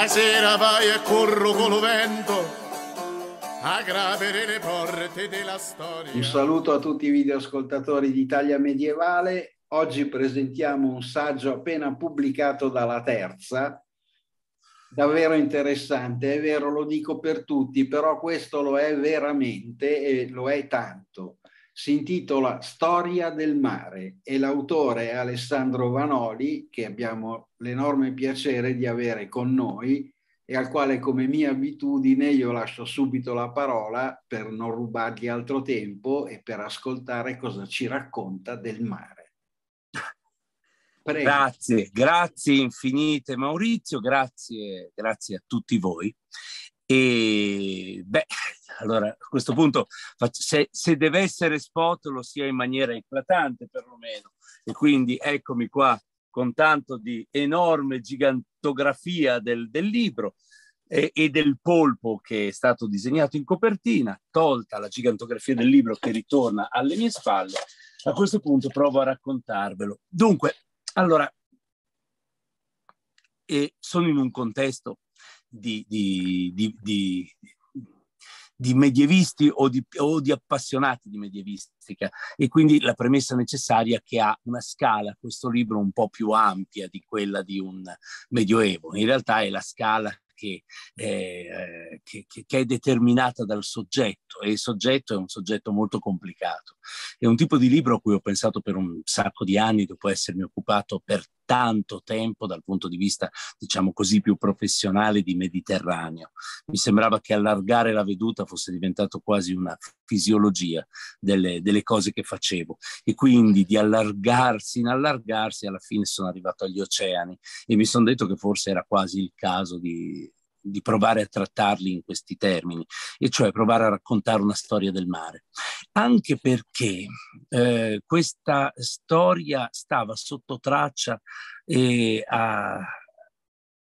La sera vai e corro con lo vento a gravere le porte della storia. Un saluto a tutti i videoascoltatori d'Italia Medievale. Oggi presentiamo un saggio appena pubblicato dalla Terza, davvero interessante, è vero, lo dico per tutti, però questo lo è veramente e lo è tanto si intitola Storia del mare e l'autore è Alessandro Vanoli, che abbiamo l'enorme piacere di avere con noi e al quale, come mia abitudine, io lascio subito la parola per non rubargli altro tempo e per ascoltare cosa ci racconta del mare. Prego. Grazie, grazie infinite Maurizio, grazie, grazie a tutti voi. E beh, allora a questo punto, se, se, deve essere spot, lo sia in maniera eclatante perlomeno. E quindi eccomi qua con tanto di enorme gigantografia del, del libro e, e, del polpo che è stato disegnato in copertina, tolta la gigantografia del libro che ritorna alle mie spalle. A questo punto provo a raccontarvelo. Dunque, allora, sono in un contesto di, di, di, di di medievisti o di, o di, appassionati di medievistica e quindi la premessa necessaria che ha una scala, questo libro un po' più ampia di quella di un medioevo. In realtà è la scala che, eh, che, che, è determinata dal soggetto e il soggetto è un soggetto molto complicato. È un tipo di libro a cui ho pensato per un sacco di anni dopo essermi occupato per tanto tempo dal punto di vista, diciamo così, più professionale di Mediterraneo. Mi sembrava che allargare la veduta fosse diventato quasi una fisiologia delle, delle cose che facevo e quindi di allargarsi in allargarsi alla fine sono arrivato agli oceani e mi sono detto che forse era quasi il caso di di provare a trattarli in questi termini, e cioè provare a raccontare una storia del mare. Anche perché eh, questa storia stava sotto traccia eh, a,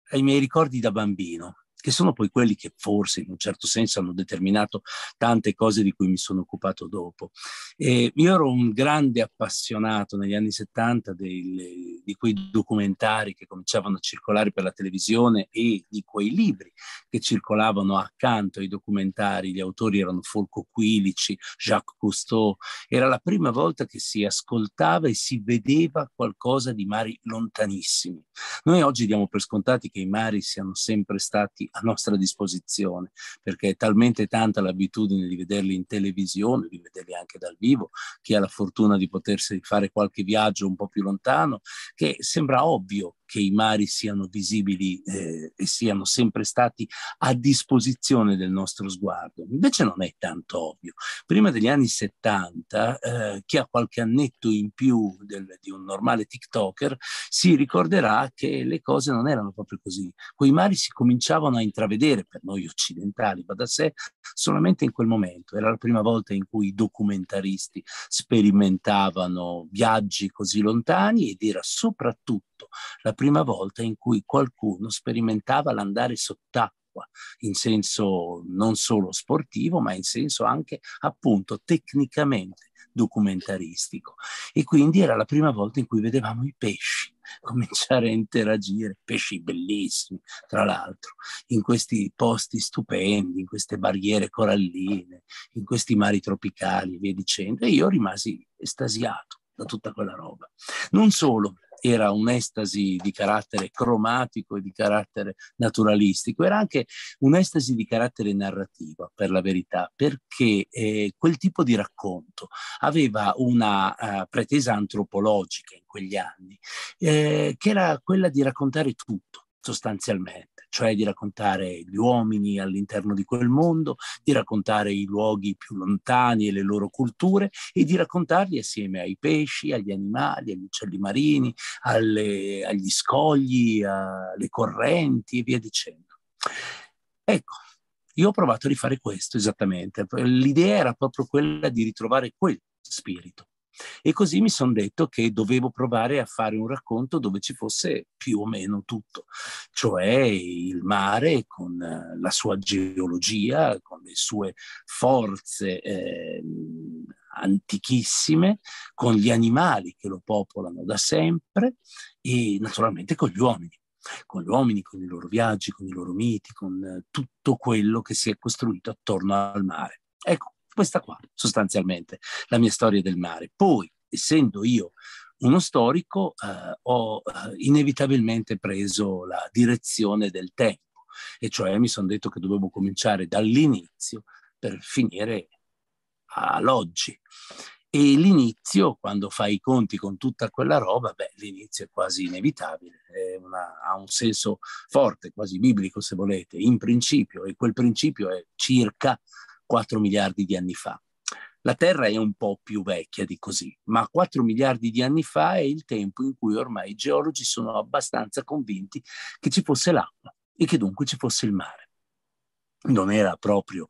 ai miei ricordi da bambino che sono poi quelli che forse in un certo senso hanno determinato tante cose di cui mi sono occupato dopo. E io ero un grande appassionato negli anni 70 dei, di quei documentari che cominciavano a circolare per la televisione e di quei libri che circolavano accanto ai documentari. Gli autori erano Folco Quilici, Jacques Cousteau. Era la prima volta che si ascoltava e si vedeva qualcosa di mari lontanissimi. Noi oggi diamo per scontati che i mari siano sempre stati a nostra disposizione, perché è talmente tanta l'abitudine di vederli in televisione, di vederli anche dal vivo, chi ha la fortuna di potersi fare qualche viaggio un po' più lontano, che sembra ovvio che i mari siano visibili eh, e siano sempre stati a disposizione del nostro sguardo. Invece non è tanto ovvio. Prima degli anni 70, eh, chi ha qualche annetto in più del, di un normale TikToker si ricorderà che le cose non erano proprio così. Quei mari si cominciavano a intravedere per noi occidentali, va da sé, solamente in quel momento. Era la prima volta in cui i documentaristi sperimentavano viaggi così lontani ed era soprattutto la prima prima volta in cui qualcuno sperimentava l'andare sott'acqua in senso non solo sportivo, ma in senso anche appunto tecnicamente documentaristico. E quindi era la prima volta in cui vedevamo i pesci cominciare a interagire, pesci bellissimi, tra l'altro, in questi posti stupendi, in queste barriere coralline, in questi mari tropicali, e via dicendo. E io rimasi estasiato da tutta quella roba. Non solo, era un'estasi di carattere cromatico e di carattere naturalistico, era anche un'estasi di carattere narrativo, per la verità, perché eh, quel tipo di racconto aveva una uh, pretesa antropologica in quegli anni, eh, che era quella di raccontare tutto sostanzialmente cioè di raccontare gli uomini all'interno di quel mondo, di raccontare i luoghi più lontani e le loro culture e di raccontarli assieme ai pesci, agli animali, agli uccelli marini, alle, agli scogli, alle correnti e via dicendo. Ecco, io ho provato a rifare questo esattamente. L'idea era proprio quella di ritrovare quel spirito. E così mi sono detto che dovevo provare a fare un racconto dove ci fosse più o meno tutto, cioè il mare con eh, la sua geologia, con le sue forze eh, antichissime, con gli animali che lo popolano da sempre e naturalmente con gli uomini con gli uomini, con i loro viaggi, con i loro miti, con eh, tutto quello che si è costruito attorno al mare. Ecco, questa qua, sostanzialmente, la mia storia del mare. Poi, essendo io uno storico, eh, ho eh, inevitabilmente preso la direzione del tempo, e cioè mi sono detto che dovevo cominciare dall'inizio per finire all'oggi. E l'inizio, quando fai i conti con tutta quella roba, beh, l'inizio è quasi inevitabile, è una, ha un senso forte, quasi biblico se volete, in principio, e quel principio è circa 4 miliardi di anni fa. La Terra è un po' più vecchia di così, ma 4 miliardi di anni fa è il tempo in cui ormai i geologi sono abbastanza convinti che ci fosse l'acqua e che dunque ci fosse il mare. Non era proprio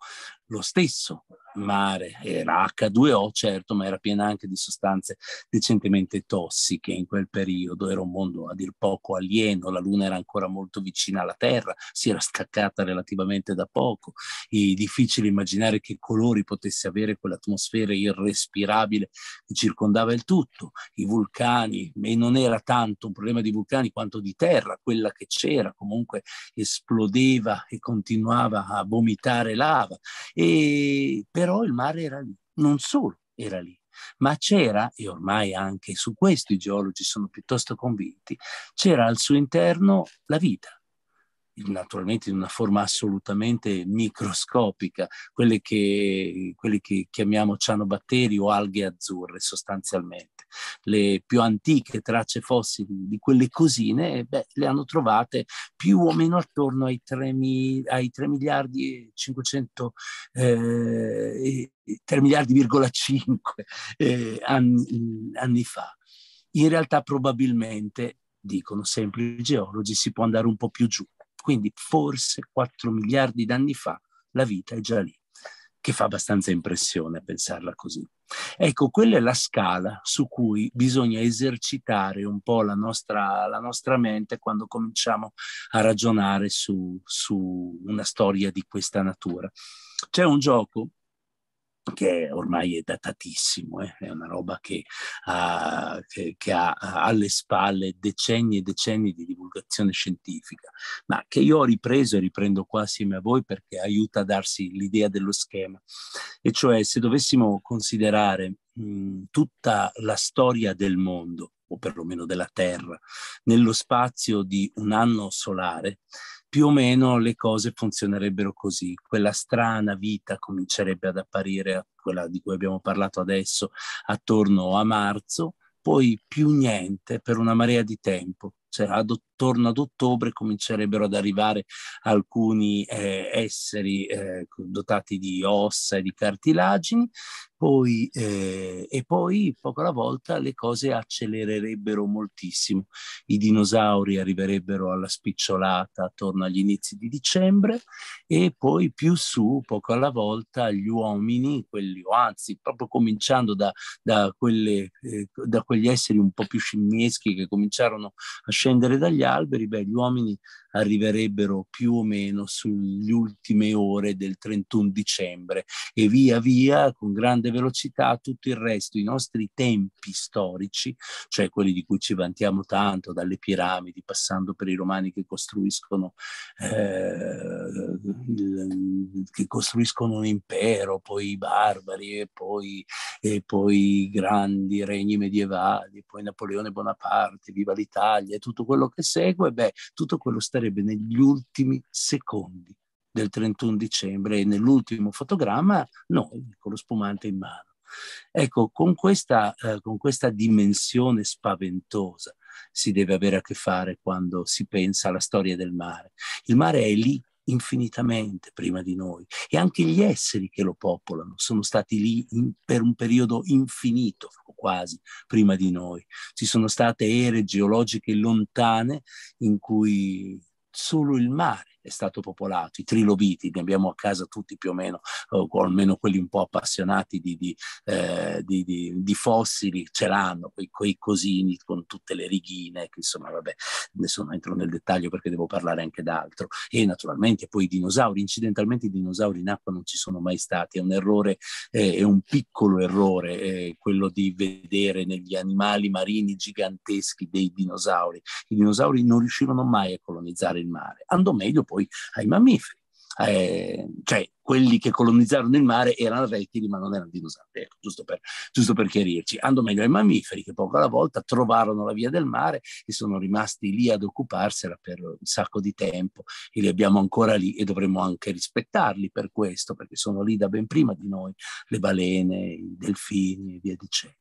lo stesso mare, era H2O certo, ma era piena anche di sostanze decentemente tossiche in quel periodo, era un mondo a dir poco alieno, la Luna era ancora molto vicina alla Terra, si era staccata relativamente da poco, è difficile immaginare che colori potesse avere quell'atmosfera irrespirabile che circondava il tutto, i vulcani, e non era tanto un problema di vulcani quanto di terra, quella che c'era comunque esplodeva e continuava a vomitare lava. E per però il mare era lì, non solo era lì, ma c'era, e ormai anche su questo i geologi sono piuttosto convinti, c'era al suo interno la vita, naturalmente in una forma assolutamente microscopica, quelle che, quelle che chiamiamo cianobatteri o alghe azzurre sostanzialmente. Le più antiche tracce fossili di quelle cosine eh, beh, le hanno trovate più o meno attorno ai 3, ai 3 miliardi e 500 eh, 3 miliardi,5 eh, anni, anni fa. In realtà probabilmente dicono sempre i geologi, si può andare un po' più giù, quindi forse 4 miliardi di anni fa la vita è già lì, che fa abbastanza impressione pensarla così. Ecco, quella è la scala su cui bisogna esercitare un po' la nostra, la nostra mente quando cominciamo a ragionare su, su una storia di questa natura. C'è un gioco che ormai è datatissimo, eh? è una roba che ha, che, che ha, alle spalle decenni e decenni di divulgazione scientifica, ma che io ho ripreso e riprendo qua assieme a voi perché aiuta a darsi l'idea dello schema. E cioè se dovessimo considerare mh, tutta la storia del mondo, o perlomeno della Terra, nello spazio di un anno solare, più o meno le cose funzionerebbero così. Quella strana vita comincerebbe ad apparire, quella di cui abbiamo parlato adesso, attorno a marzo, poi più niente per una marea di tempo. Cioè, ad ottobre intorno ad ottobre comincerebbero ad arrivare alcuni eh, esseri eh, dotati di ossa e di cartilagini, poi, eh, e poi poco alla volta le cose accelererebbero moltissimo. I dinosauri arriverebbero alla spicciolata attorno agli inizi di dicembre e poi più su, poco alla volta, gli uomini, quelli, o anzi, proprio cominciando da, da, quelle, eh, da quegli esseri un po' più scimmieschi che cominciarono a scendere dagli alberi, beh, gli uomini arriverebbero più o meno sulle ultime ore del 31 dicembre e via via con grande velocità tutto il resto, i nostri tempi storici, cioè quelli di cui ci vantiamo tanto, dalle piramidi, passando per i romani che costruiscono, eh, che costruiscono un impero, poi i barbari e poi, e poi i grandi regni medievali, poi Napoleone Bonaparte, viva l'Italia e tutto quello che segue, beh, tutto quello sta sarebbe negli ultimi secondi del 31 dicembre e nell'ultimo fotogramma noi con lo spumante in mano. Ecco, con questa, eh, con questa dimensione spaventosa si deve avere a che fare quando si pensa alla storia del mare. Il mare è lì infinitamente prima di noi e anche gli esseri che lo popolano sono stati lì in, per un periodo infinito quasi prima di noi. Ci sono state ere geologiche lontane in cui solo il mare è stato popolato, i trilobiti, ne abbiamo a casa tutti più o meno, o almeno quelli un po' appassionati di, di, eh, di, di fossili, ce l'hanno, quei, quei, cosini con tutte le righine, che insomma vabbè, adesso non entro nel dettaglio perché devo parlare anche d'altro, e naturalmente poi i dinosauri, incidentalmente i dinosauri in acqua non ci sono mai stati, è un errore, eh, è un piccolo errore eh, quello di vedere negli animali marini giganteschi dei dinosauri, i dinosauri non riuscirono mai a colonizzare il mare, andò meglio poi poi ai mammiferi. Eh, cioè quelli che colonizzarono il mare erano rettili ma non erano dinosauri, ecco, giusto, per, giusto, per, chiarirci. Andò meglio ai mammiferi che poco alla volta trovarono la via del mare e sono rimasti lì ad occuparsela per un sacco di tempo e li abbiamo ancora lì e dovremmo anche rispettarli per questo perché sono lì da ben prima di noi, le balene, i delfini e via dicendo.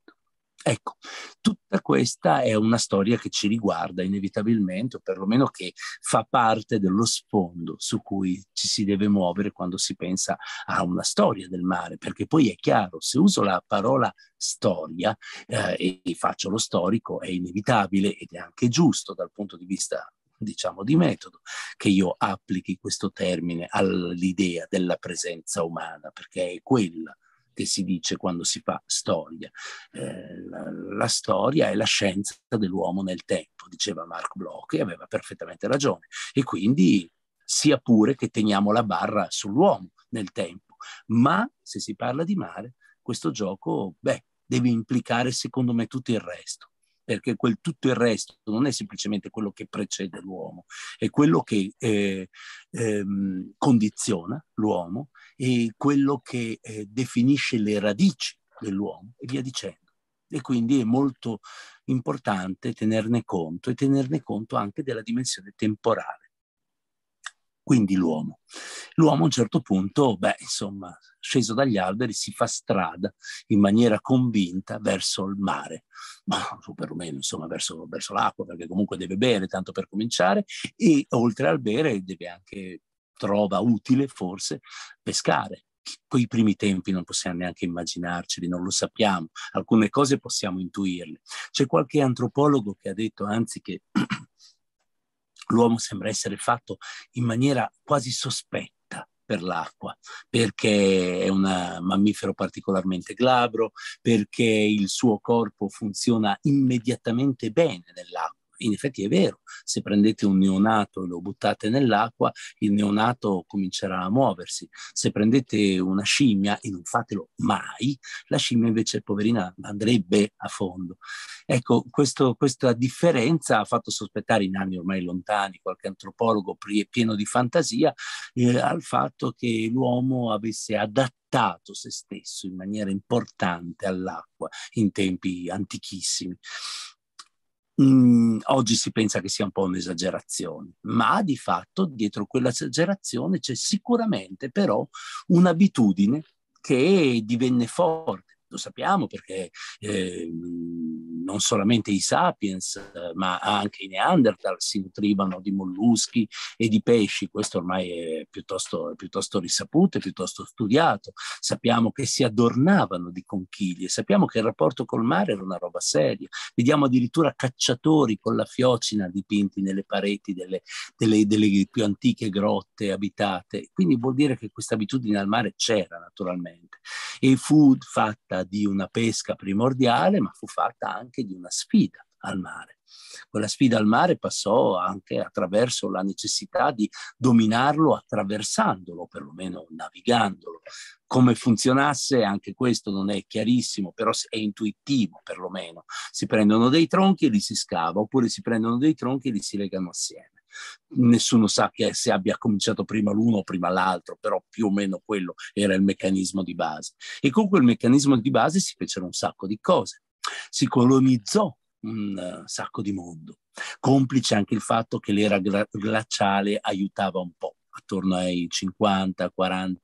Ecco, tutta questa è una storia che ci riguarda inevitabilmente, o perlomeno che fa parte dello sfondo su cui ci si deve muovere quando si pensa a una storia del mare, perché poi è chiaro, se uso la parola storia eh, e faccio lo storico, è inevitabile ed è anche giusto dal punto di vista diciamo di metodo, che io applichi questo termine all'idea della presenza umana, perché è quella che si dice quando si fa storia. Eh, la, la, storia è la scienza dell'uomo nel tempo, diceva Mark Bloch, e aveva perfettamente ragione. E quindi sia pure che teniamo la barra sull'uomo nel tempo, ma se si parla di mare, questo gioco, beh, deve implicare secondo me tutto il resto perché quel tutto il resto non è semplicemente quello che precede l'uomo, è quello che eh, ehm, condiziona l'uomo e quello che eh, definisce le radici dell'uomo e via dicendo. E quindi è molto importante tenerne conto e tenerne conto anche della dimensione temporale quindi l'uomo. L'uomo a un certo punto, beh, insomma, sceso dagli alberi, si fa strada in maniera convinta verso il mare, ma perlomeno insomma verso, verso l'acqua, perché comunque deve bere tanto per cominciare, e oltre al bere deve anche, trova utile forse, pescare quei primi tempi non possiamo neanche immaginarceli, non lo sappiamo, alcune cose possiamo intuirle. C'è qualche antropologo che ha detto anzi che l'uomo sembra essere fatto in maniera quasi sospetta per l'acqua, perché è un mammifero particolarmente glabro, perché il suo corpo funziona immediatamente bene nell'acqua in effetti è vero, se prendete un neonato e lo buttate nell'acqua, il neonato comincerà a muoversi, se prendete una scimmia e non fatelo mai, la scimmia invece poverina andrebbe a fondo. Ecco, questo, questa differenza ha fatto sospettare in anni ormai lontani qualche antropologo pieno di fantasia eh, al fatto che l'uomo avesse adattato se stesso in maniera importante all'acqua in tempi antichissimi mh, mm, oggi si pensa che sia un po' un'esagerazione, ma di fatto dietro quell'esagerazione c'è sicuramente però un'abitudine che divenne forte lo sappiamo perché eh, non solamente i sapiens, ma anche i neanderthal si nutrivano di molluschi e di pesci, questo ormai è piuttosto, piuttosto risaputo, è piuttosto studiato, sappiamo che si adornavano di conchiglie, sappiamo che il rapporto col mare era una roba seria, vediamo addirittura cacciatori con la fiocina dipinti nelle pareti delle, delle, delle più antiche grotte abitate, quindi vuol dire che questa abitudine al mare c'era naturalmente e fu fatta di una pesca primordiale, ma fu fatta anche anche di una sfida al mare. Quella sfida al mare passò anche attraverso la necessità di dominarlo attraversandolo, perlomeno navigandolo. Come funzionasse anche questo non è chiarissimo, però è intuitivo perlomeno. Si prendono dei tronchi e li si scava, oppure si prendono dei tronchi e li si legano assieme nessuno sa che se abbia cominciato prima l'uno o prima l'altro, però più o meno quello era il meccanismo di base. E con quel meccanismo di base si fecero un sacco di cose si colonizzò un eh, sacco di mondo, complice anche il fatto che l'era gla- glaciale aiutava un po' attorno ai 50-40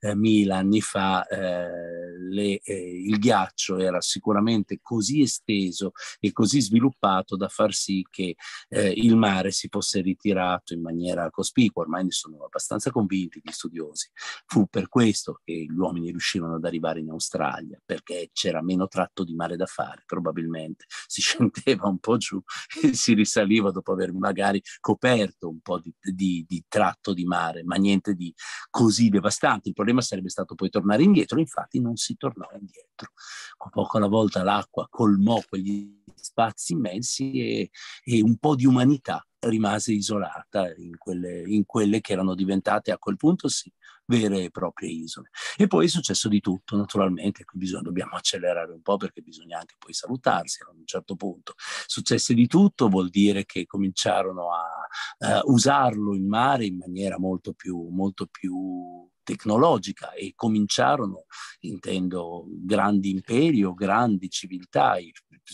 eh, mila anni fa eh, le, eh, il ghiaccio era sicuramente così esteso e così sviluppato da far sì che eh, il mare si fosse ritirato in maniera cospicua, ormai ne sono abbastanza convinti gli studiosi. Fu per questo che gli uomini riuscivano ad arrivare in Australia, perché c'era meno tratto di mare da fare, probabilmente. Si scendeva un po' giù e si risaliva dopo aver magari coperto un po' di, di, di tratto di mare, ma niente di così devastante. Il problema sarebbe stato poi tornare indietro, infatti non si si tornò indietro. Poco alla volta l'acqua colmò quegli spazi immensi e, e un po' di umanità rimase isolata in quelle, in quelle, che erano diventate a quel punto sì vere e proprie isole. E poi è successo di tutto, naturalmente, qui bisogna, dobbiamo accelerare un po' perché bisogna anche poi salutarsi a un certo punto. Successe di tutto vuol dire che cominciarono a eh, usarlo in mare in maniera molto più, molto più tecnologica e cominciarono, intendo, grandi imperi o grandi civiltà,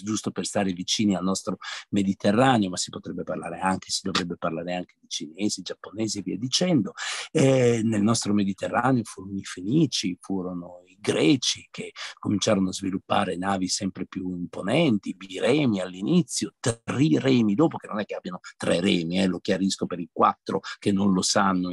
giusto per stare vicini al nostro Mediterraneo, ma si potrebbe parlare anche, si dovrebbe parlare anche di cinesi, giapponesi e via dicendo. E eh, nel nostro Mediterraneo furono i Fenici, furono i Greci che cominciarono a sviluppare navi sempre più imponenti, biremi all'inizio, triremi dopo, che non è che abbiano tre remi, eh, lo chiarisco per i quattro che non lo sanno,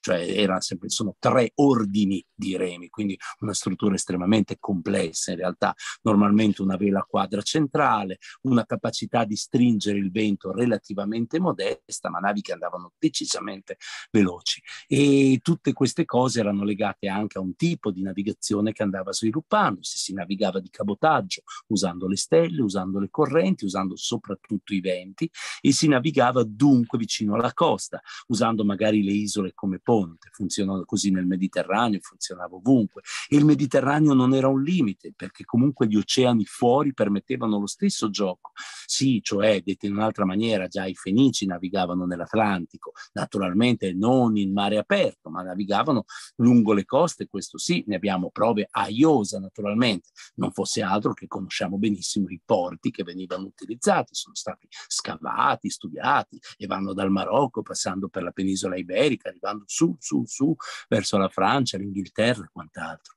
cioè era sempre, sono tre tre ordini di remi, quindi una struttura estremamente complessa in realtà, normalmente una vela quadra centrale, una capacità di stringere il vento relativamente modesta, ma navi che andavano decisamente veloci. E tutte queste cose erano legate anche a un tipo di navigazione che andava sviluppando, se si navigava di cabotaggio, usando le stelle, usando le correnti, usando soprattutto i venti, e si navigava dunque vicino alla costa, usando magari le isole come ponte, funzionano così nel Mediterraneo, funzionava ovunque. E il Mediterraneo non era un limite, perché comunque gli oceani fuori permettevano lo stesso gioco. Sì, cioè, detto in un'altra maniera, già i fenici navigavano nell'Atlantico, naturalmente non in mare aperto, ma navigavano lungo le coste, questo sì, ne abbiamo prove a Iosa naturalmente, non fosse altro che conosciamo benissimo i porti che venivano utilizzati, sono stati scavati, studiati e vanno dal Marocco passando per la penisola iberica, arrivando su, su, su, verso verso la Francia, l'Inghilterra e quant'altro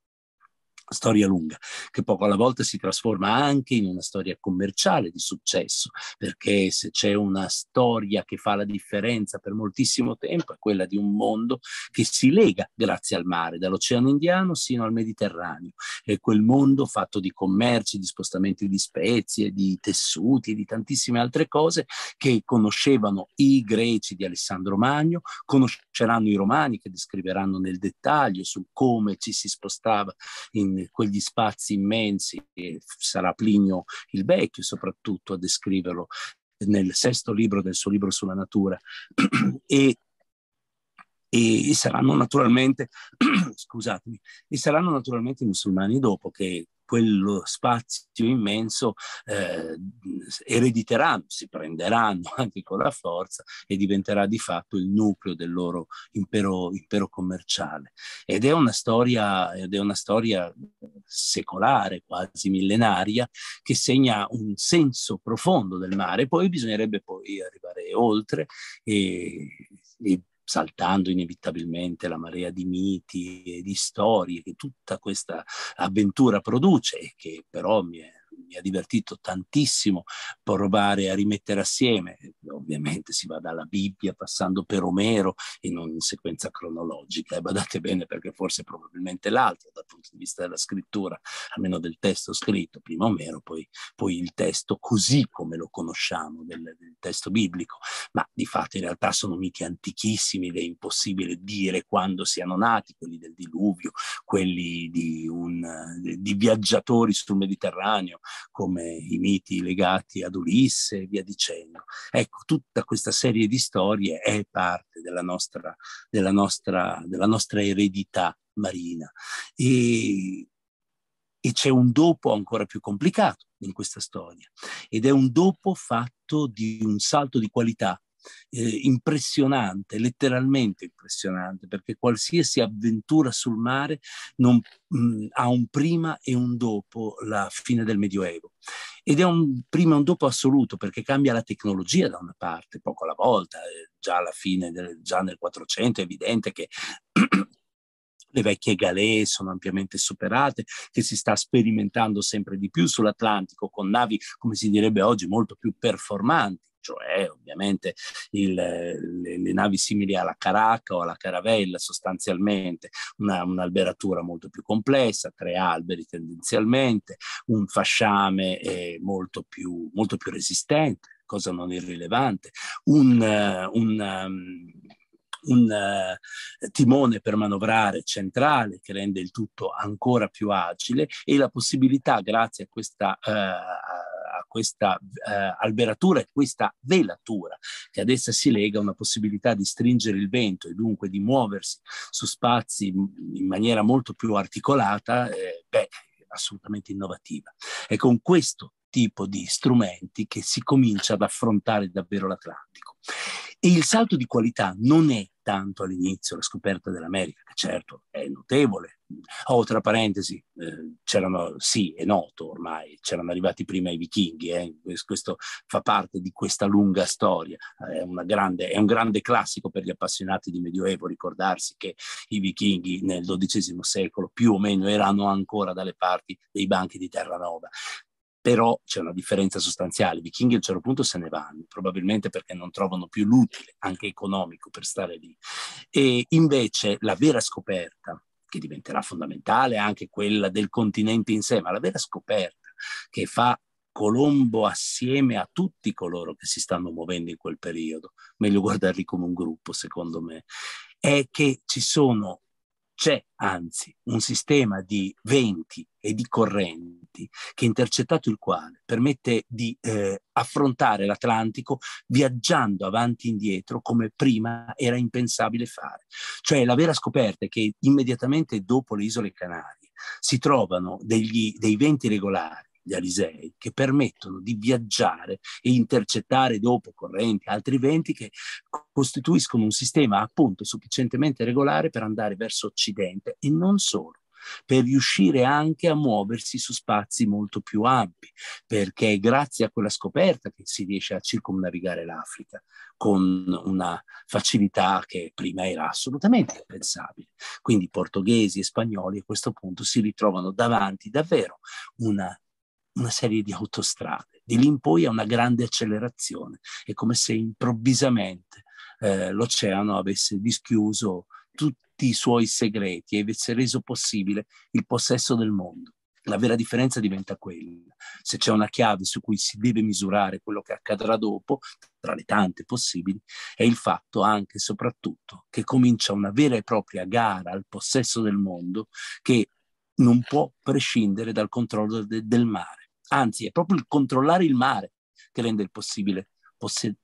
storia lunga, che poco alla volta si trasforma anche in una storia commerciale di successo, perché se c'è una storia che fa la differenza per moltissimo tempo è quella di un mondo che si lega grazie al mare, dall'Oceano Indiano sino al Mediterraneo, e quel mondo fatto di commerci, di spostamenti di spezie, di tessuti, e di tantissime altre cose che conoscevano i greci di Alessandro Magno, conosceranno i romani che descriveranno nel dettaglio su come ci si spostava in quegli spazi immensi, e sarà Plinio il Vecchio soprattutto a descriverlo nel sesto libro del suo libro sulla natura, e e, saranno naturalmente, scusatemi, e saranno naturalmente musulmani dopo che quello spazio immenso eh, erediteranno, si prenderanno anche con la forza e diventerà di fatto il nucleo del loro impero, impero commerciale. Ed è una, storia, ed è una storia secolare, quasi millenaria, che segna un senso profondo del mare. Poi bisognerebbe poi arrivare oltre e, e saltando inevitabilmente la marea di miti e di storie che tutta questa avventura produce e che però mi è mi ha divertito tantissimo provare a rimettere assieme, ovviamente si va dalla Bibbia passando per Omero e non in sequenza cronologica, e badate bene perché forse probabilmente l'altro dal punto di vista della scrittura, almeno del testo scritto, prima Omero, poi, poi il testo così come lo conosciamo del, del testo biblico, ma di fatto in realtà sono miti antichissimi ed è impossibile dire quando siano nati quelli del diluvio, quelli di, un, di viaggiatori sul Mediterraneo, come i miti legati ad Ulisse e via dicendo. Ecco, tutta questa serie di storie è parte della nostra, della nostra, della nostra eredità marina. E, e c'è un dopo ancora più complicato in questa storia ed è un dopo fatto di un salto di qualità eh, impressionante, letteralmente impressionante, perché qualsiasi avventura sul mare non, mh, mm, ha un prima e un dopo la fine del Medioevo. Ed è un prima e un dopo assoluto, perché cambia la tecnologia da una parte, poco alla volta, eh, già alla fine, del, già nel 400 è evidente che le vecchie galee sono ampiamente superate, che si sta sperimentando sempre di più sull'Atlantico con navi, come si direbbe oggi, molto più performanti cioè ovviamente il, le, le, navi simili alla Caracca o alla Caravella, sostanzialmente una, un'alberatura molto più complessa, tre alberi tendenzialmente, un fasciame eh, molto, più, molto, più, resistente, cosa non irrilevante, un, un um, un uh, timone per manovrare centrale che rende il tutto ancora più agile e la possibilità, grazie a questa uh, questa eh, alberatura e questa velatura che ad essa si lega una possibilità di stringere il vento e dunque di muoversi su spazi in maniera molto più articolata, eh, beh, assolutamente innovativa. È con questo tipo di strumenti che si comincia ad affrontare davvero l'Atlantico. E il salto di qualità non è tanto all'inizio la scoperta dell'America, che certo è notevole. Oh, tra parentesi, eh, c'erano, sì, è noto ormai, c'erano arrivati prima i vichinghi, eh, questo fa parte di questa lunga storia, eh, è, grande, è, un grande classico per gli appassionati di Medioevo ricordarsi che i vichinghi nel XII secolo più o meno erano ancora dalle parti dei banchi di Terranova però c'è una differenza sostanziale. I vichinghi a un certo punto se ne vanno, probabilmente perché non trovano più l'utile, anche economico, per stare lì. E invece la vera scoperta, che diventerà fondamentale anche quella del continente in sé, ma la vera scoperta che fa Colombo assieme a tutti coloro che si stanno muovendo in quel periodo, meglio guardarli come un gruppo secondo me, è che ci sono c'è anzi un sistema di venti e di correnti che, intercettato il quale, permette di eh, affrontare l'Atlantico viaggiando avanti e indietro come prima era impensabile fare. Cioè la vera scoperta è che immediatamente dopo le isole Canarie si trovano degli, dei venti regolari gli alisei, che permettono di viaggiare e intercettare dopo correnti, altri venti che costituiscono un sistema appunto sufficientemente regolare per andare verso occidente e non solo per riuscire anche a muoversi su spazi molto più ampi, perché è grazie a quella scoperta che si riesce a circumnavigare l'Africa con una facilità che prima era assolutamente impensabile. Quindi portoghesi e spagnoli a questo punto si ritrovano davanti davvero una una serie di autostrade. Di lì in poi è una grande accelerazione, è come se improvvisamente eh, l'oceano avesse dischiuso tutti i suoi segreti e avesse reso possibile il possesso del mondo. La vera differenza diventa quella. Se c'è una chiave su cui si deve misurare quello che accadrà dopo, tra le tante possibili, è il fatto anche e soprattutto che comincia una vera e propria gara al possesso del mondo che non può prescindere dal controllo de- del mare Anzi, è proprio il controllare il mare che rende il possibile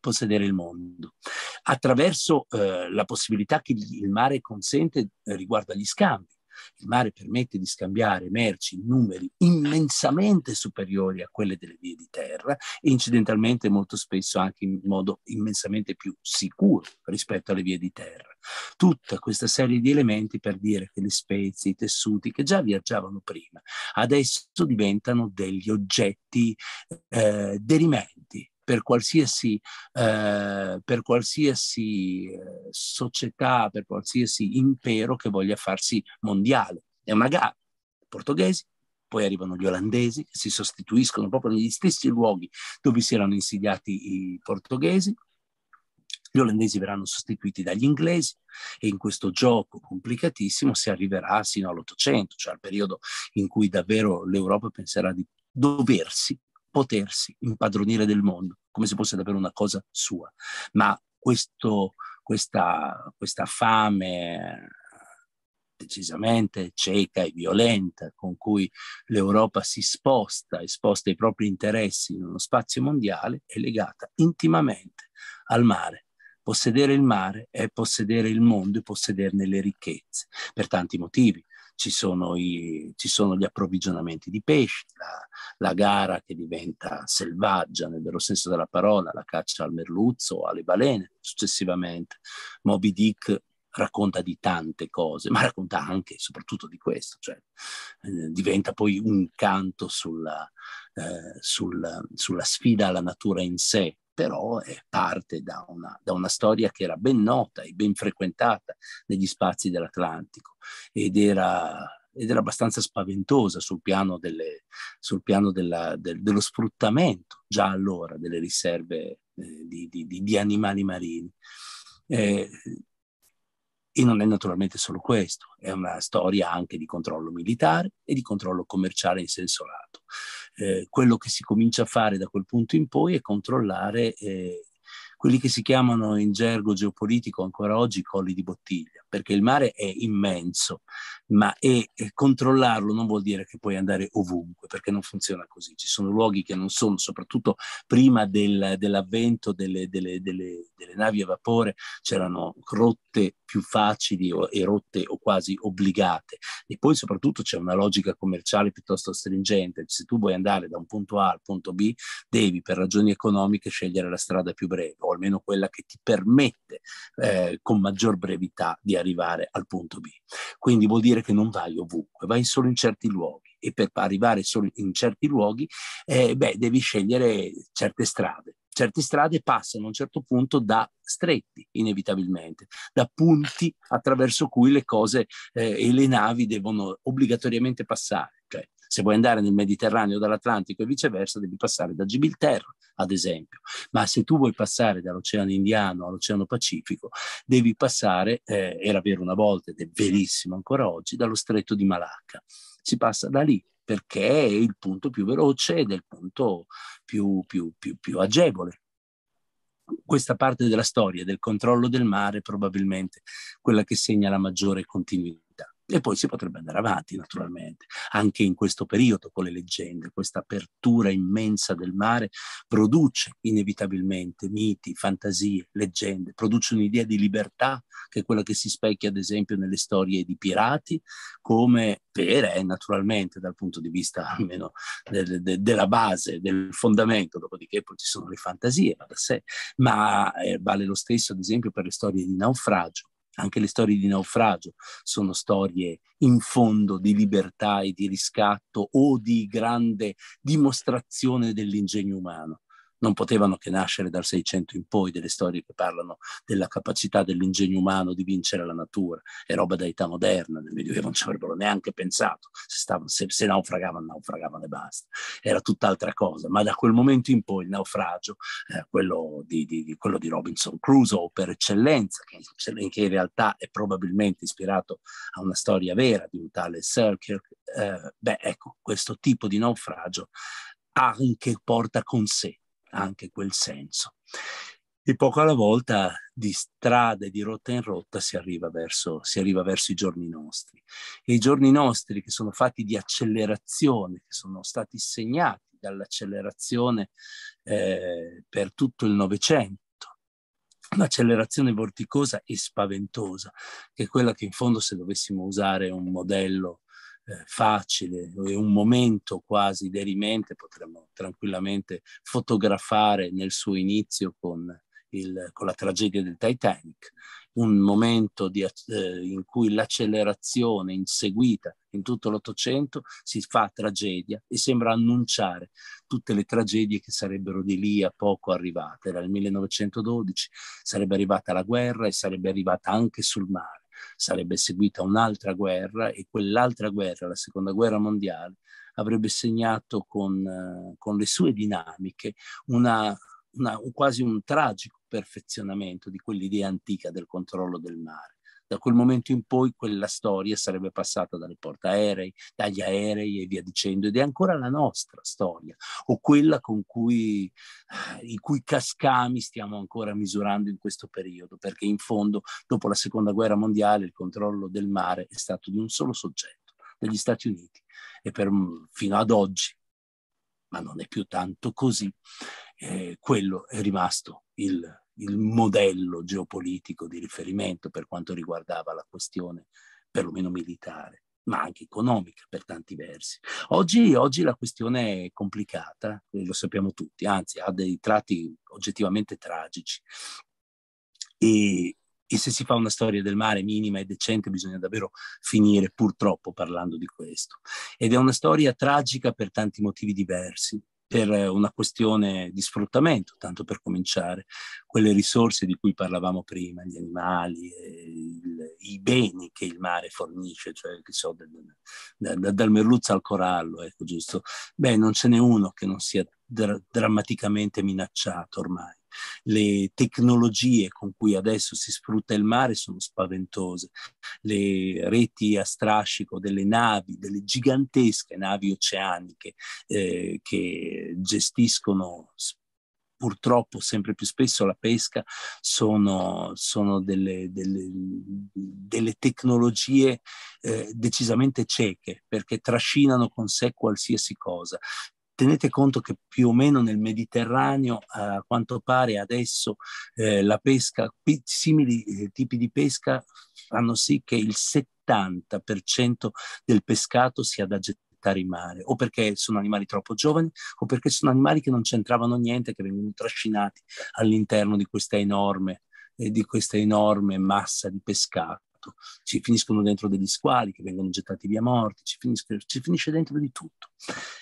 possedere il mondo. Attraverso eh, la possibilità che il mare consente eh, riguardo agli scambi. Il mare permette di scambiare merci in numeri immensamente superiori a quelle delle vie di terra e incidentalmente molto spesso anche in modo immensamente più sicuro rispetto alle vie di terra. Tutta questa serie di elementi per dire che le spezie, i tessuti che già viaggiavano prima, adesso diventano degli oggetti eh, derimenti per qualsiasi, eh, per qualsiasi eh, società, per qualsiasi impero che voglia farsi mondiale. È una gara. I portoghesi, poi arrivano gli olandesi, che si sostituiscono proprio negli stessi luoghi dove si erano insediati i portoghesi. Gli olandesi verranno sostituiti dagli inglesi e in questo gioco complicatissimo si arriverà sino all'Ottocento, cioè al periodo in cui davvero l'Europa penserà di doversi potersi impadronire del mondo, come se fosse davvero una cosa sua. Ma questo, questa, questa fame eh, decisamente cieca e violenta con cui l'Europa si sposta e sposta i propri interessi in uno spazio mondiale è legata intimamente al mare. Possedere il mare è possedere il mondo e possederne le ricchezze, per tanti motivi, ci sono, i, ci sono gli approvvigionamenti di pesci, la, la, gara che diventa selvaggia nel vero senso della parola, la caccia al merluzzo, alle balene successivamente. Moby Dick racconta di tante cose, ma racconta anche e soprattutto di questo, cioè eh, diventa poi un canto sulla, eh, sulla, sulla sfida alla natura in sé, però parte da una, da una, storia che era ben nota e ben frequentata negli spazi dell'Atlantico ed era, ed era abbastanza spaventosa sul piano, delle, sul piano della, del, dello sfruttamento già allora delle riserve eh, di, di, di, animali marini. Eh, e non è naturalmente solo questo, è una storia anche di controllo militare e di controllo commerciale in senso lato. Eh, quello che si comincia a fare da quel punto in poi è controllare eh, quelli che si chiamano in gergo geopolitico ancora oggi colli di bottiglia perché il mare è immenso, ma e, e controllarlo non vuol dire che puoi andare ovunque, perché non funziona così. Ci sono luoghi che non sono, soprattutto prima del, dell'avvento delle, delle, delle, delle, navi a vapore, c'erano rotte più facili o, e rotte o quasi obbligate. E poi soprattutto c'è una logica commerciale piuttosto stringente. Se tu vuoi andare da un punto A al punto B, devi per ragioni economiche scegliere la strada più breve, o almeno quella che ti permette eh, con maggior brevità di arrivare al punto B. Quindi vuol dire che non vai ovunque, vai solo in certi luoghi e per arrivare solo in certi luoghi eh, beh, devi scegliere certe strade. Certe strade passano a un certo punto da stretti, inevitabilmente, da punti attraverso cui le cose eh, e le navi devono obbligatoriamente passare. Cioè, se vuoi andare nel Mediterraneo dall'Atlantico e viceversa, devi passare da Gibilterra, ad esempio. Ma se tu vuoi passare dall'Oceano Indiano all'Oceano Pacifico, devi passare, eh, era vero una volta ed è verissimo ancora oggi, dallo stretto di Malacca. Si passa da lì perché è il punto più veloce ed è il punto più, più, più, più agevole questa parte della storia del controllo del mare è probabilmente quella che segna la maggiore continuità. E poi si potrebbe andare avanti, naturalmente, anche in questo periodo con le leggende. Questa apertura immensa del mare produce inevitabilmente miti, fantasie, leggende, produce un'idea di libertà che è quella che si specchia, ad esempio, nelle storie di pirati, come vera è eh, naturalmente dal punto di vista almeno de- de- della base, del fondamento, dopodiché poi ci sono le fantasie, va da sé, ma eh, vale lo stesso, ad esempio, per le storie di naufragio anche le storie di naufragio sono storie in fondo di libertà e di riscatto o di grande dimostrazione dell'ingegno umano non potevano che nascere dal Seicento in poi delle storie che parlano della capacità dell'ingegno umano di vincere la natura, è roba da età moderna, nel Medioevo non ci avrebbero neanche pensato, se, stavano, se, se naufragavano, naufragavano e basta, era tutt'altra cosa, ma da quel momento in poi il naufragio, eh, quello, di, di, quello, di, Robinson Crusoe per eccellenza, che, che, in realtà è probabilmente ispirato a una storia vera di un tale Selkirk, eh, beh ecco, questo tipo di naufragio anche porta con sé anche quel senso. E poco alla volta di strade, di rotta in rotta si arriva, verso, si arriva verso i giorni nostri. E i giorni nostri che sono fatti di accelerazione, che sono stati segnati dall'accelerazione eh, per tutto il Novecento, un'accelerazione vorticosa e spaventosa, che è quella che in fondo se dovessimo usare un modello eh, facile, è un momento quasi derimente, potremmo tranquillamente fotografare nel suo inizio con, il, con la tragedia del Titanic, un momento di, eh, in cui l'accelerazione inseguita in tutto l'Ottocento si fa tragedia e sembra annunciare tutte le tragedie che sarebbero di lì a poco arrivate. Dal 1912, sarebbe arrivata la guerra e sarebbe arrivata anche sul mare sarebbe seguita un'altra guerra e quell'altra guerra, la seconda guerra mondiale, avrebbe segnato con, eh, con le sue dinamiche una, una, quasi un tragico perfezionamento di quell'idea antica del controllo del mare da quel momento in poi quella storia sarebbe passata dalle portaerei, dagli aerei e via dicendo, ed è ancora la nostra storia, o quella con cui, eh, i cui cascami stiamo ancora misurando in questo periodo, perché in fondo, dopo la seconda guerra mondiale, il controllo del mare è stato di un solo soggetto, degli Stati Uniti, e per, fino ad oggi, ma non è più tanto così, eh, quello è rimasto il il modello geopolitico di riferimento per quanto riguardava la questione perlomeno militare, ma anche economica per tanti versi. Oggi, oggi la questione è complicata, eh, lo sappiamo tutti, anzi ha dei tratti oggettivamente tragici. E, e se si fa una storia del mare minima e decente bisogna davvero finire purtroppo parlando di questo. Ed è una storia tragica per tanti motivi diversi per una questione di sfruttamento, tanto per cominciare, quelle risorse di cui parlavamo prima, gli animali, eh, il, i beni che il mare fornisce, cioè che so, da, da, dal merluzzo al corallo, ecco giusto, beh non ce n'è uno che non sia dr- drammaticamente minacciato ormai le tecnologie con cui adesso si sfrutta il mare sono spaventose, le reti a strascico delle navi, delle gigantesche navi oceaniche eh, che gestiscono purtroppo sempre più spesso la pesca sono, sono delle, delle, delle, tecnologie eh, decisamente cieche perché trascinano con sé qualsiasi cosa. Tenete conto che più o meno nel Mediterraneo, a quanto pare adesso, eh, la pesca, simili eh, tipi di pesca fanno sì che il 70% del pescato sia da gettare in mare, o perché sono animali troppo giovani, o perché sono animali che non c'entravano niente, che vengono trascinati all'interno di questa enorme eh, di questa enorme massa di pescato tutto, ci finiscono dentro degli squali che vengono gettati via morti, ci, finisce, ci finisce dentro di tutto.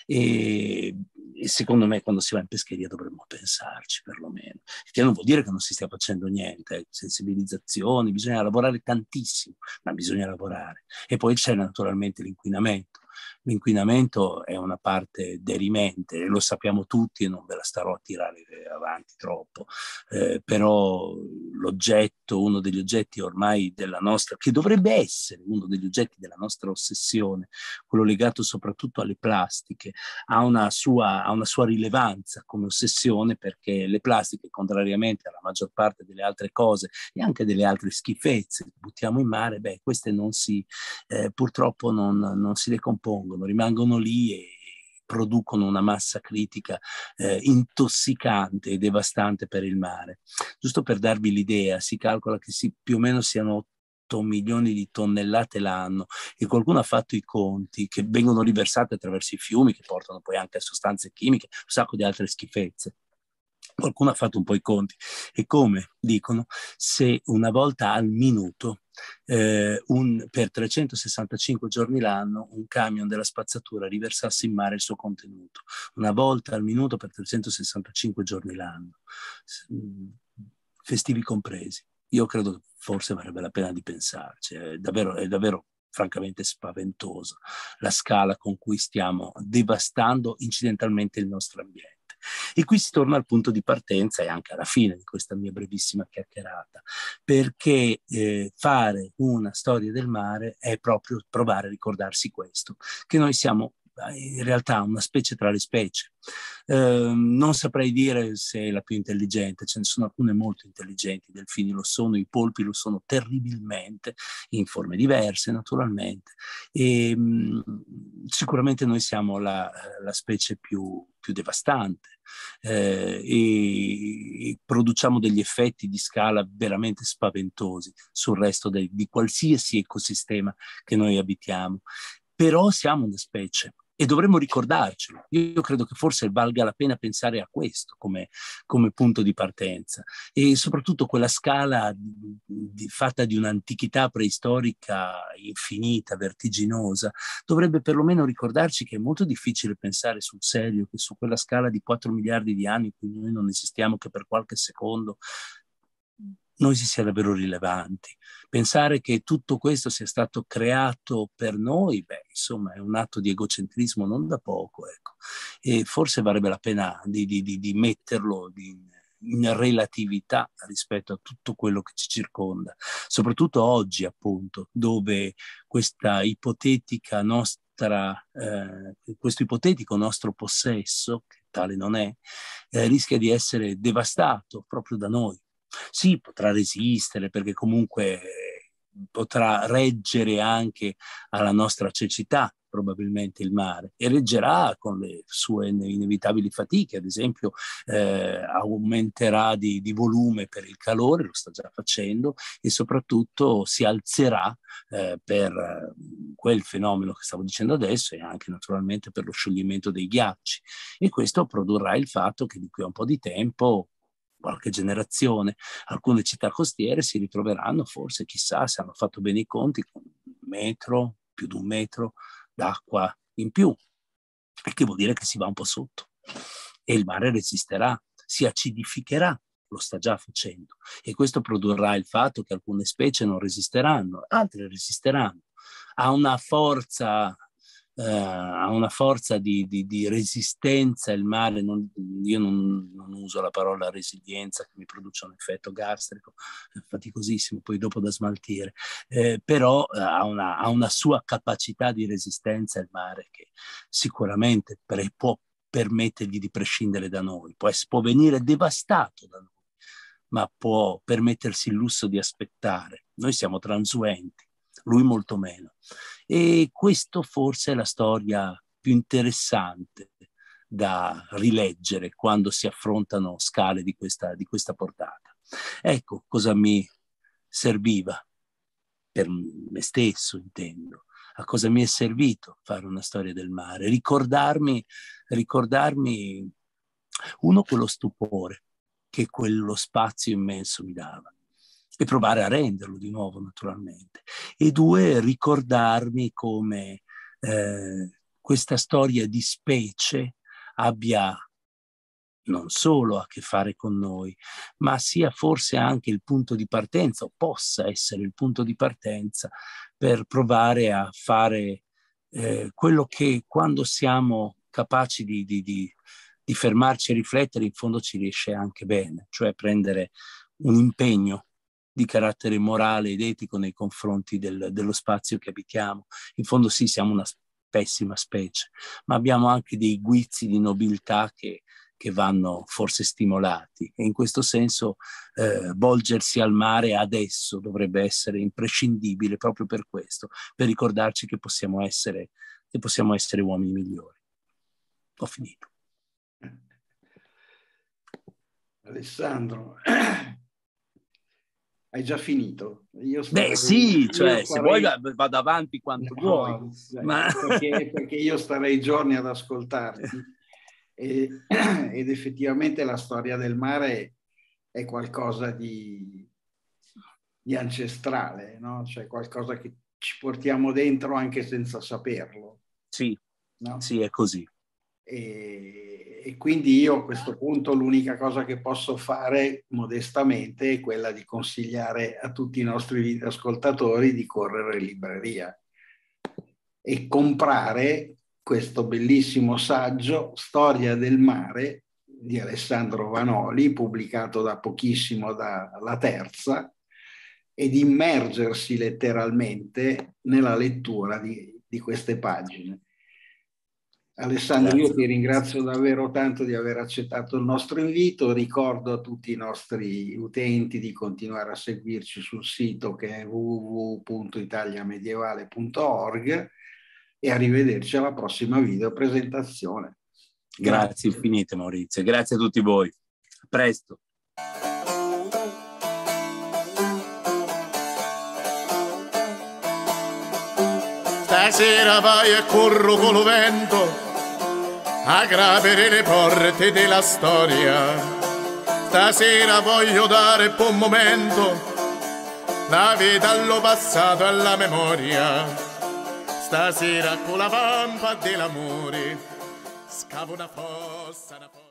E, e, secondo me quando si va in pescheria dovremmo pensarci perlomeno, che non vuol dire che non si stia facendo niente, eh. sensibilizzazioni, bisogna lavorare tantissimo, ma bisogna lavorare. E poi c'è naturalmente l'inquinamento l'inquinamento è una parte derimente, lo sappiamo tutti e non ve la starò a tirare avanti troppo, eh, però l'oggetto, uno degli oggetti ormai della nostra, che dovrebbe essere uno degli oggetti della nostra ossessione, quello legato soprattutto alle plastiche, ha una sua, ha una sua rilevanza come ossessione perché le plastiche, contrariamente alla maggior parte delle altre cose e anche delle altre schifezze che buttiamo in mare, beh, queste non si, eh, purtroppo non, non si decompongono compongono, rimangono lì e producono una massa critica eh, intossicante e devastante per il mare. Giusto per darvi l'idea, si calcola che si, più o meno siano 8 milioni di tonnellate l'anno e qualcuno ha fatto i conti che vengono riversate attraverso i fiumi che portano poi anche a sostanze chimiche, un sacco di altre schifezze. Qualcuno ha fatto un po' i conti. E come dicono, se una volta al minuto, eh, un, per 365 giorni l'anno, un camion della spazzatura riversasse in mare il suo contenuto. Una volta al minuto per 365 giorni l'anno, mm, festivi compresi. Io credo che forse varrebbe la pena di pensarci, cioè, è davvero, è davvero francamente spaventosa la scala con cui stiamo devastando incidentalmente il nostro ambiente. E qui si torna al punto di partenza e anche alla fine di questa mia brevissima chiacchierata, perché eh, fare una storia del mare è proprio provare a ricordarsi questo, che noi siamo eh, in realtà una specie tra le specie. Eh, non saprei dire se è la più intelligente, ce ne sono alcune molto intelligenti, i delfini lo sono, i polpi lo sono terribilmente, in forme diverse naturalmente. E, ehm, mh, sicuramente noi siamo la, la specie più, più devastante eh, e, e, produciamo degli effetti di scala veramente spaventosi sul resto de, di qualsiasi ecosistema che noi abitiamo. Però siamo una specie e dovremmo ricordarcelo. Io credo che forse valga la pena pensare a questo come, come punto di partenza e soprattutto quella scala di, fatta di un'antichità preistorica infinita, vertiginosa, dovrebbe perlomeno ricordarci che è molto difficile pensare sul serio che su quella scala di 4 miliardi di anni in cui noi non esistiamo che per qualche secondo noi si sia davvero rilevanti. Pensare che tutto questo sia stato creato per noi, beh, insomma, è un atto di egocentrismo non da poco, ecco. E forse varrebbe la pena di, di, di, di metterlo in, in relatività rispetto a tutto quello che ci circonda, soprattutto oggi, appunto, dove questa ipotetica nostra, eh, questo ipotetico nostro possesso, che tale non è, eh, rischia di essere devastato proprio da noi sì, potrà resistere perché comunque eh, potrà reggere anche alla nostra cecità probabilmente il mare e reggerà con le sue inevitabili fatiche, ad esempio eh, aumenterà di, di, volume per il calore, lo sta già facendo, e soprattutto si alzerà eh, per eh, quel fenomeno che stavo dicendo adesso e anche naturalmente per lo scioglimento dei ghiacci. E questo produrrà il fatto che di qui a un po' di tempo qualche generazione, alcune città costiere si ritroveranno forse, chissà, se hanno fatto bene i conti, con un metro, più di un metro d'acqua in più, il che vuol dire che si va un po' sotto e il mare resisterà, si acidificherà, lo sta già facendo e questo produrrà il fatto che alcune specie non resisteranno, altre resisteranno. Ha una forza eh, ha una forza di, di, di resistenza, il mare, non, io non, non, uso la parola resilienza che mi produce un effetto gastrico faticosissimo, poi dopo da smaltire, eh, però eh, ha una, ha una sua capacità di resistenza il mare che sicuramente pre, può permettergli di prescindere da noi, può, può venire devastato da noi ma può permettersi il lusso di aspettare. Noi siamo transuenti, lui molto meno. E questa forse è la storia più interessante da rileggere quando si affrontano scale di questa, di questa portata. Ecco cosa mi serviva, per me stesso intendo, a cosa mi è servito fare una storia del mare, ricordarmi, ricordarmi uno quello stupore che quello spazio immenso mi dava e provare a renderlo di nuovo naturalmente. E due, ricordarmi come eh, questa storia di specie abbia non solo a che fare con noi, ma sia forse anche il punto di partenza, o possa essere il punto di partenza per provare a fare eh, quello che quando siamo capaci di, di, di, di fermarci e riflettere, in fondo ci riesce anche bene, cioè prendere un impegno di carattere morale ed etico nei confronti del, dello spazio che abitiamo. In fondo sì, siamo una pessima specie, ma abbiamo anche dei guizzi di nobiltà che, che vanno forse stimolati e in questo senso eh, volgersi al mare adesso dovrebbe essere imprescindibile proprio per questo, per ricordarci che possiamo essere, che possiamo essere uomini migliori. Ho finito. Alessandro, hai già finito. Io Beh sì, cioè, farei... se vuoi vado avanti quanto no, vuoi. Cioè, ma... perché, perché, io starei giorni ad ascoltarti e, ed effettivamente la storia del mare è qualcosa di, di ancestrale, no? cioè qualcosa che ci portiamo dentro anche senza saperlo. Sì, no? sì è così. E, e, quindi io a questo punto l'unica cosa che posso fare modestamente è quella di consigliare a tutti i nostri ascoltatori di correre in libreria e comprare questo bellissimo saggio Storia del mare di Alessandro Vanoli, pubblicato da pochissimo dalla Terza, ed immergersi letteralmente nella lettura di, di queste pagine. Alessandro, Grazie. io ti ringrazio davvero tanto di aver accettato il nostro invito. Ricordo a tutti i nostri utenti di continuare a seguirci sul sito che è www.italiamedievale.org e arrivederci alla prossima video presentazione. Grazie. Grazie infinite Maurizio, grazie a tutti voi. A presto. Stasera vai e corro con lo vento a gravere le porte della storia. Stasera voglio dare un momento, la vita allo passato e alla memoria. Stasera con la vampa dell'amore, scavo una fossa, una fossa.